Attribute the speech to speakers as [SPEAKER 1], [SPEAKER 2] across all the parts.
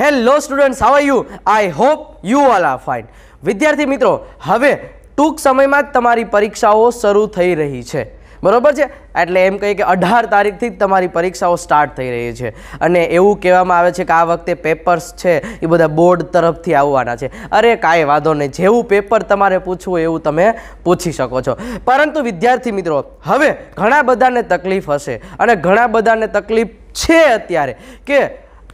[SPEAKER 1] hello students how you I hope you all are fine વિદ્યાર્થી મિત્રો હવે ટૂંક સમયમાં જ તમારી પરીક્ષાઓ શરૂ થઈ રહી છે બરોબર છે એટલે એમ કહીએ કે અઢાર તારીખથી જ તમારી પરીક્ષાઓ સ્ટાર્ટ થઈ રહી છે અને એવું કહેવામાં આવે છે કે આ વખતે પેપર્સ છે એ બધા બોર્ડ તરફથી આવવાના છે અરે કાંઈ વાંધો નહીં જેવું પેપર તમારે પૂછવું એવું તમે પૂછી શકો છો પરંતુ વિદ્યાર્થી મિત્રો હવે ઘણા બધાને તકલીફ હશે અને ઘણા બધાને તકલીફ છે અત્યારે કે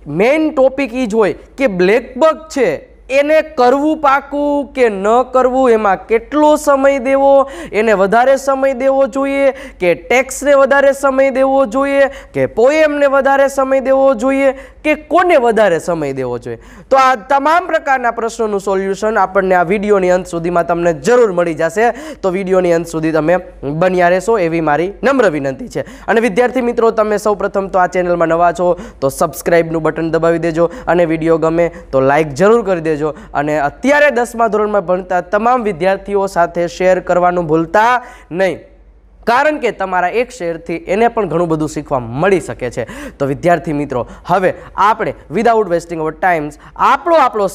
[SPEAKER 1] મેઇન ટોપિક એ જ હોય કે બ્લેકબક છે એને કરવું પાકું કે ન કરવું એમાં કેટલો સમય દેવો એને વધારે સમય દેવો જોઈએ કે ટેક્સને વધારે સમય દેવો જોઈએ કે પોએમને વધારે સમય દેવો જોઈએ કે કોને વધારે સમય દેવો જોઈએ તો આ તમામ પ્રકારના પ્રશ્નોનું સોલ્યુશન આપણને આ વિડીયોની અંત સુધીમાં તમને જરૂર મળી જશે તો વિડીયોની અંત સુધી તમે બન્યા રહેશો એવી મારી નમ્ર વિનંતી છે અને વિદ્યાર્થી મિત્રો તમે સૌપ્રથમ તો આ ચેનલમાં નવા છો તો સબસ્ક્રાઈબનું બટન દબાવી દેજો અને વિડીયો ગમે તો લાઇક જરૂર કરી દેજો અને અત્યારે દસમા ધોરણમાં ભણતા તમામ વિદ્યાર્થીઓ સાથે શેર કરવાનું ભૂલતા નહીં કારણ કે તમારા એક શેરથી એને પણ ઘણું બધું શીખવા મળી શકે છે તો વિદ્યાર્થી મિત્રો હવે આપણે વિદાઉટ વેસ્ટિંગ અવર ટાઈમ્સ આપણો આપણો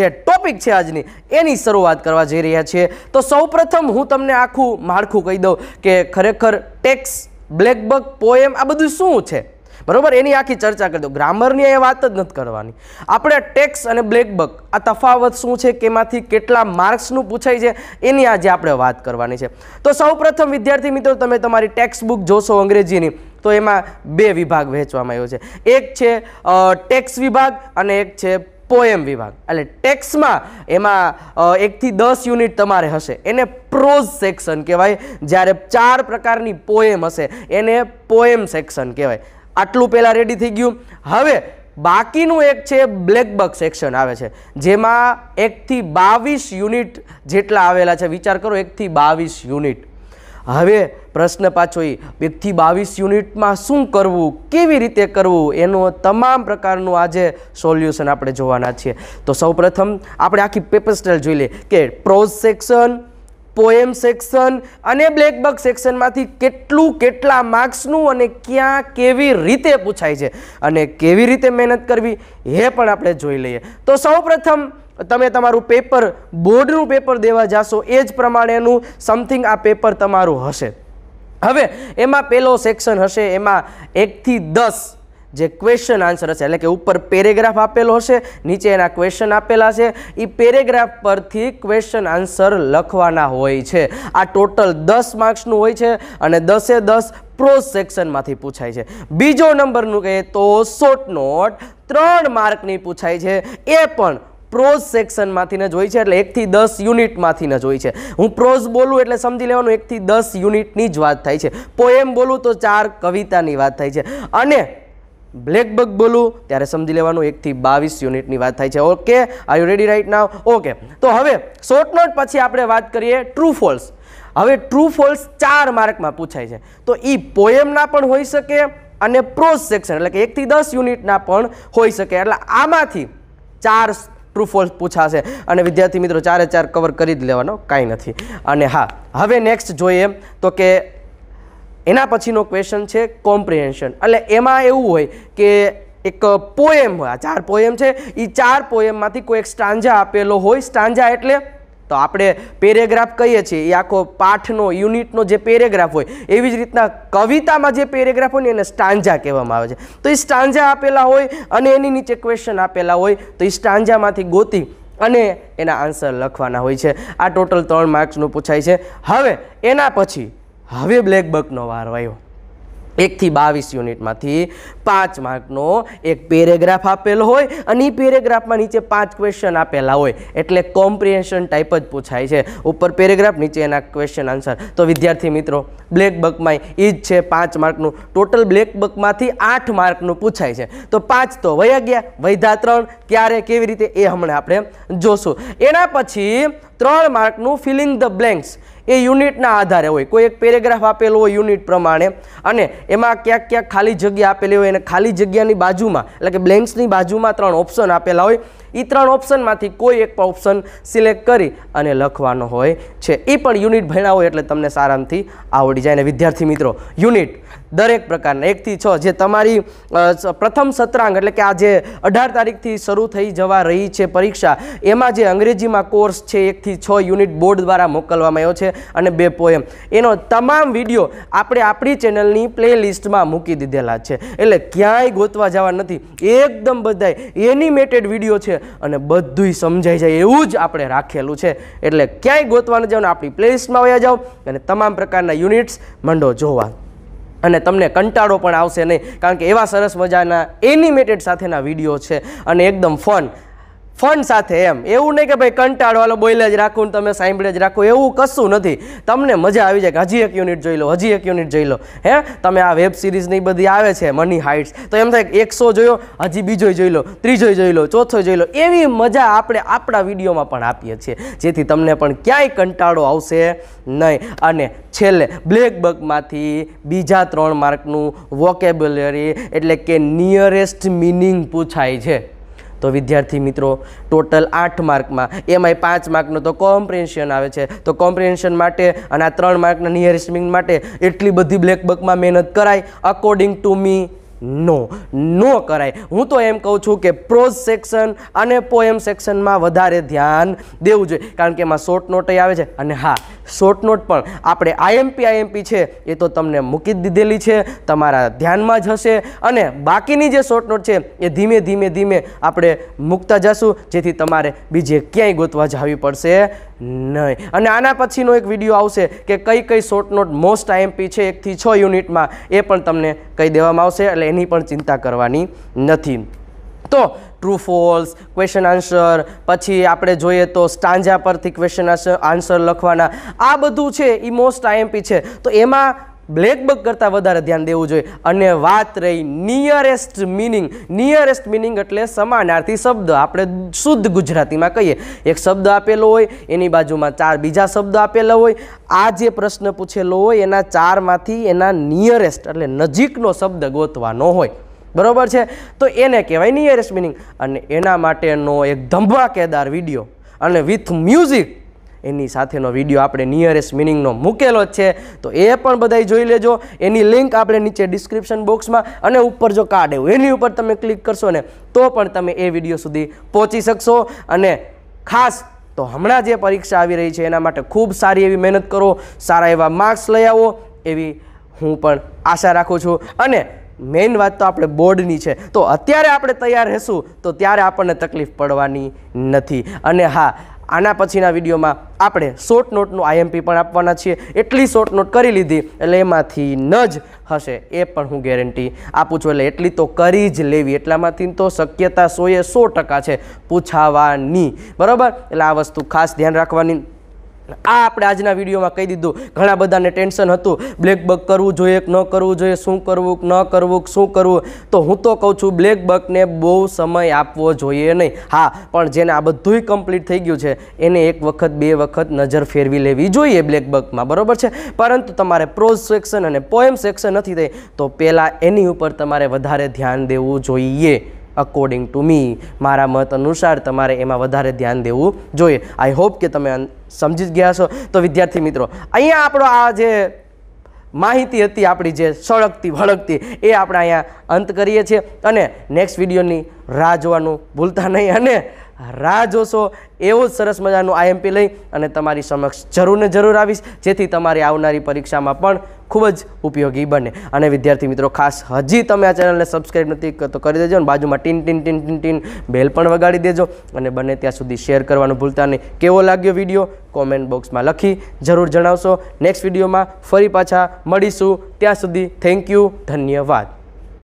[SPEAKER 1] જે ટોપિક છે આજની એની શરૂઆત કરવા જઈ રહ્યા છીએ તો સૌપ્રથમ હું તમને આખું માળખું કહી દઉં કે ખરેખર ટેક્સ બ્લેકબક પોએમ આ બધું શું છે બરાબર એની આખી ચર્ચા કરી દો ગ્રામરની એ વાત જ નથી કરવાની આપણે ટેક્સ અને બ્લેકબક આ તફાવત શું છે કેમાંથી કેટલા માર્ક્સનું પૂછાય છે એની આજે આપણે વાત કરવાની છે તો સૌપ્રથમ વિદ્યાર્થી મિત્રો તમે તમારી ટેક્સ બુક જોશો અંગ્રેજીની તો એમાં બે વિભાગ વહેંચવામાં આવ્યો છે એક છે ટેક્સ વિભાગ અને એક છે પોએમ વિભાગ એટલે ટેક્સમાં એમાં એકથી દસ યુનિટ તમારે હશે એને પ્રોઝ સેક્શન કહેવાય જ્યારે ચાર પ્રકારની પોએમ હશે એને પોએમ સેક્શન કહેવાય આટલું પહેલાં રેડી થઈ ગયું હવે બાકીનું એક છે બ્લેક બગ સેક્શન આવે છે જેમાં એકથી બાવીસ યુનિટ જેટલા આવેલા છે વિચાર કરો એકથી બાવીસ યુનિટ હવે પ્રશ્ન પાછો એ એકથી બાવીસ યુનિટમાં શું કરવું કેવી રીતે કરવું એનું તમામ પ્રકારનું આજે સોલ્યુશન આપણે જોવાના છીએ તો સૌપ્રથમ આપણે આખી પેપર સ્ટાઇલ જોઈ લઈએ કે પ્રોઝ સેક્શન પોએમ સેક્શન અને બ્લેકબક સેક્શનમાંથી કેટલું કેટલા માર્ક્સનું અને ક્યાં કેવી રીતે પૂછાય છે અને કેવી રીતે મહેનત કરવી એ પણ આપણે જોઈ લઈએ તો સૌપ્રથમ તમે તમારું પેપર બોર્ડનું પેપર દેવા જાશો એ જ પ્રમાણેનું સમથિંગ આ પેપર તમારું હશે હવે એમાં પેલો સેક્શન હશે એમાં એકથી દસ જે ક્વેશ્ચન આન્સર હશે એટલે કે ઉપર પેરેગ્રાફ આપેલો હશે નીચે એના ક્વેશ્ચન આપેલા છે એ પેરેગ્રાફ પરથી ક્વેશ્ચન આન્સર લખવાના હોય છે આ ટોટલ દસ માર્ક્સનું હોય છે અને દસે દસ પ્રોઝ સેક્શનમાંથી પૂછાય છે બીજો નંબરનું કહીએ તો શોર્ટ નોટ ત્રણ માર્કની પૂછાય છે એ પણ પ્રોઝ સેક્શનમાંથી જ હોય છે એટલે એકથી દસ યુનિટમાંથીને જ હોય છે હું પ્રોઝ બોલું એટલે સમજી લેવાનું એકથી દસ યુનિટની જ વાત થાય છે પોએમ બોલું તો ચાર કવિતાની વાત થાય છે અને બ્લેક બગ બોલું ત્યારે સમજી લેવાનું એકથી બાવીસ યુનિટની વાત થાય છે okay are you ready right now okay તો હવે શોર્ટ નોટ પછી આપણે વાત કરીએ ટ્રુ ફોલ્સ હવે ટ્રુ ફોલ્સ ચાર માર્કમાં પૂછાય છે તો એ પોએમના પણ હોઈ શકે અને પ્રોઝ સેક્શન એટલે કે એકથી દસ યુનિટના પણ હોઈ શકે એટલે આમાંથી ચાર ટ્રુ ફોલ્સ પૂછાશે અને વિદ્યાર્થી મિત્રો ચારે ચાર કવર કરી જ લેવાનો કાંઈ નથી અને હા હવે નેક્સ્ટ જોઈએ તો કે એના પછીનો ક્વેશ્ચન છે કોમ્પ્રિહેન્શન એટલે એમાં એવું હોય કે એક પોએમ હોય આ ચાર પોએમ છે એ ચાર પોએમમાંથી કોઈ એક સ્ટાંજા આપેલો હોય સ્ટાંજા એટલે તો આપણે પેરેગ્રાફ કહીએ છીએ એ આખો પાઠનો યુનિટનો જે પેરેગ્રાફ હોય એવી જ રીતના કવિતામાં જે પેરેગ્રાફ હોય ને એને સ્ટાંજા કહેવામાં આવે છે તો એ સ્ટાંજા આપેલા હોય અને એની નીચે ક્વેશ્ચન આપેલા હોય તો એ સ્ટાંજામાંથી ગોતી અને એના આન્સર લખવાના હોય છે આ ટોટલ ત્રણ માર્ક્સનું પૂછાય છે હવે એના પછી હવે બ્લેક બકનો વારો આવ્યો એકથી બાવીસ યુનિટમાંથી પાંચ માર્કનો એક પેરેગ્રાફ આપેલો હોય અને એ પેરેગ્રાફમાં નીચે પાંચ ક્વેશ્ચન આપેલા હોય એટલે કોમ્પ્રિહેન્શન ટાઈપ જ પૂછાય છે ઉપર પેરેગ્રાફ નીચે એના ક્વેશ્ચન આન્સર તો વિદ્યાર્થી મિત્રો બ્લેક બકમાં એ જ છે પાંચ માર્કનું ટોટલ બ્લેક બકમાંથી આઠ માર્કનું પૂછાય છે તો પાંચ તો વયા ગયા વૈધા ત્રણ ક્યારે કેવી રીતે એ હમણાં આપણે જોશું એના પછી ત્રણ માર્કનું ફિલિંગ ધ બ્લેન્ક્સ એ યુનિટના આધારે હોય કોઈ એક પેરેગ્રાફ આપેલો હોય યુનિટ પ્રમાણે અને એમાં ક્યાંક ક્યાંક ખાલી જગ્યા આપેલી હોય અને ખાલી જગ્યાની બાજુમાં એટલે કે બ્લેન્ક્સની બાજુમાં ત્રણ ઓપ્શન આપેલા હોય એ ત્રણ ઓપ્શનમાંથી કોઈ એક ઓપ્શન સિલેક્ટ કરી અને લખવાનો હોય છે એ પણ યુનિટ ભણ્યા હોય એટલે તમને સારામથી આવડી જાય અને વિદ્યાર્થી મિત્રો યુનિટ દરેક પ્રકારના એકથી છ જે તમારી પ્રથમ સત્રાંગ એટલે કે આ જે અઢાર તારીખથી શરૂ થઈ જવા રહી છે પરીક્ષા એમાં જે અંગ્રેજીમાં કોર્સ છે એકથી છ યુનિટ બોર્ડ દ્વારા મોકલવામાં આવ્યો છે અને બે પોએમ એનો તમામ વિડીયો આપણે આપણી ચેનલની પ્લેલિસ્ટમાં મૂકી દીધેલા છે એટલે ક્યાંય ગોતવા જવા નથી એકદમ બધાય એનિમેટેડ વિડીયો છે અને બધુંય સમજાઈ જાય એવું જ આપણે રાખેલું છે એટલે ક્યાંય ગોતવા ન જાઓ ને આપણી પ્લેલિસ્ટમાં વયા જાઓ અને તમામ પ્રકારના યુનિટ્સ મંડો જોવા અને તમને કંટાળો પણ આવશે નહીં કારણ કે એવા સરસ મજાના એનિમેટેડ સાથેના વિડીયો છે અને એકદમ ફન ફન સાથે એમ એવું નહીં કે ભાઈ કંટાળવાલો બોઈલે જ રાખું તમે સાંભળે જ રાખો એવું કશું નથી તમને મજા આવી જાય કે હજી એક યુનિટ જોઈ લો હજી એક યુનિટ જોઈ લો હે તમે આ વેબ સિરીઝની બધી આવે છે મની હાઇટ્સ તો એમ થાય એકસો જોયો હજી બીજો જોઈ લો ત્રીજો જોઈ લો ચોથો જોઈ લો એવી મજા આપણે આપણા વિડીયોમાં પણ આપીએ છીએ જેથી તમને પણ ક્યાંય કંટાળો આવશે નહીં અને છેલ્લે બ્લેકબકમાંથી બીજા ત્રણ માર્કનું વોકેબ્યુલરી એટલે કે નિયરેસ્ટ મિનિંગ પૂછાય છે તો વિદ્યાર્થી મિત્રો ટોટલ આઠ માર્કમાં એમાંય પાંચ માર્કનું તો કોમ્પ્રિહેન્શન આવે છે તો કોમ્પ્રિહેન્શન માટે અને આ ત્રણ માર્કના નિયરેસ્ટ મિંગ માટે એટલી બધી બ્લેકબકમાં મહેનત કરાય અકોર્ડિંગ ટુ મી નો નો કરાય હું તો એમ કહું છું કે પ્રોઝ સેક્શન અને પોએમ સેક્શનમાં વધારે ધ્યાન દેવું જોઈએ કારણ કે એમાં શોર્ટ નોટય આવે છે અને હા શોર્ટ નોટ પણ આપણે આઈએમપી આઈએમપી છે એ તો તમને મૂકી દીધેલી છે તમારા ધ્યાનમાં જ હશે અને બાકીની જે શોર્ટ નોટ છે એ ધીમે ધીમે ધીમે આપણે મૂકતા જશું જેથી તમારે બીજે ક્યાંય ગોતવા જવી પડશે નહીં અને આના પછીનો એક વિડીયો આવશે કે કઈ કઈ શોર્ટ નોટ મોસ્ટ આઈએમપી છે એકથી છ યુનિટમાં એ પણ તમને કહી દેવામાં આવશે એટલે એની પણ ચિંતા કરવાની નથી તો ટ્રુ ફોલ્સ ક્વેશ્ચન આન્સર પછી આપણે જોઈએ તો સ્ટાંજા પરથી ક્વેશ્ચન આન્સર લખવાના આ બધું છે એ મોસ્ટ આઈએમપી છે તો એમાં બ્લેકબક કરતાં વધારે ધ્યાન દેવું જોઈએ અને વાત રહી નિયરેસ્ટ મિનિંગ નિયરેસ્ટ મિનિંગ એટલે સમાનાર્થી શબ્દ આપણે શુદ્ધ ગુજરાતીમાં કહીએ એક શબ્દ આપેલો હોય એની બાજુમાં ચાર બીજા શબ્દ આપેલા હોય આ જે પ્રશ્ન પૂછેલો હોય એના ચારમાંથી એના નિયરેસ્ટ એટલે નજીકનો શબ્દ ગોતવાનો હોય બરાબર છે તો એને કહેવાય નિયરેસ્ટ મિનિંગ અને એના માટેનો એક ધંબાકેદાર વિડીયો અને વિથ મ્યુઝિક એની સાથેનો વિડીયો આપણે નિયરેસ્ટ મિનિંગનો મૂકેલો જ છે તો એ પણ બધાય જોઈ લેજો એની લિંક આપણે નીચે ડિસ્ક્રિપ્શન બોક્સમાં અને ઉપર જો કાર્ડ એવું એની ઉપર તમે ક્લિક કરશો ને તો પણ તમે એ વિડીયો સુધી પહોંચી શકશો અને ખાસ તો હમણાં જે પરીક્ષા આવી રહી છે એના માટે ખૂબ સારી એવી મહેનત કરો સારા એવા માર્ક્સ લઈ આવો એવી હું પણ આશા રાખું છું અને મેઇન વાત તો આપણે બોર્ડની છે તો અત્યારે આપણે તૈયાર રહેશું તો ત્યારે આપણને તકલીફ પડવાની નથી અને હા આના પછીના વિડીયોમાં આપણે શોર્ટ નોટનું આઈએમપી પણ આપવાના છીએ એટલી શોર્ટ નોટ કરી લીધી એટલે એમાંથી ન જ હશે એ પણ હું ગેરંટી આપું છું એટલે એટલી તો કરી જ લેવી એટલામાંથી તો શક્યતા સોએ સો ટકા છે પૂછાવાની બરાબર એટલે આ વસ્તુ ખાસ ધ્યાન રાખવાની આ આપણે આજના વિડીયોમાં કહી દીધું ઘણા બધાને ટેન્શન હતું બ્લેક બક કરવું જોઈએ ન કરવું જોઈએ શું કરવું ન કરવું શું કરવું તો હું તો કહું છું બ્લેક બકને બહુ સમય આપવો જોઈએ નહીં હા પણ જેને આ બધુંય કમ્પ્લીટ થઈ ગયું છે એને એક વખત બે વખત નજર ફેરવી લેવી જોઈએ બ્લેક બકમાં બરાબર છે પરંતુ તમારે પ્રોઝ સેક્શન અને પોએમ સેક્શન નથી થઈ તો પહેલાં એની ઉપર તમારે વધારે ધ્યાન દેવું જોઈએ અકોર્ડિંગ ટુ મી મારા મત અનુસાર તમારે એમાં વધારે ધ્યાન દેવું જોઈએ આઈ હોપ કે તમે સમજી જ ગયા છો તો વિદ્યાર્થી મિત્રો અહીંયા આપણો આ જે માહિતી હતી આપણી જે સળગતી ભળકતી એ આપણે અહીંયા અંત કરીએ છીએ અને નેક્સ્ટ વિડીયોની રાહ જોવાનું ભૂલતા નહીં અને રાહ જોશો એવો જ સરસ મજાનું આઈએમપી લઈ અને તમારી સમક્ષ જરૂર ને જરૂર આવીશ જેથી તમારી આવનારી પરીક્ષામાં પણ ખૂબ જ ઉપયોગી બને અને વિદ્યાર્થી મિત્રો ખાસ હજી તમે આ ચેનલને સબસ્ક્રાઈબ નથી તો કરી દેજો અને બાજુમાં ટીન ટીન ટીન ટીન ટીન બેલ પણ વગાડી દેજો અને બને ત્યાં સુધી શેર કરવાનું ભૂલતા નહીં કેવો લાગ્યો વિડીયો કોમેન્ટ બોક્સમાં લખી જરૂર જણાવશો નેક્સ્ટ વિડીયોમાં ફરી પાછા મળીશું ત્યાં સુધી થેન્ક યુ ધન્યવાદ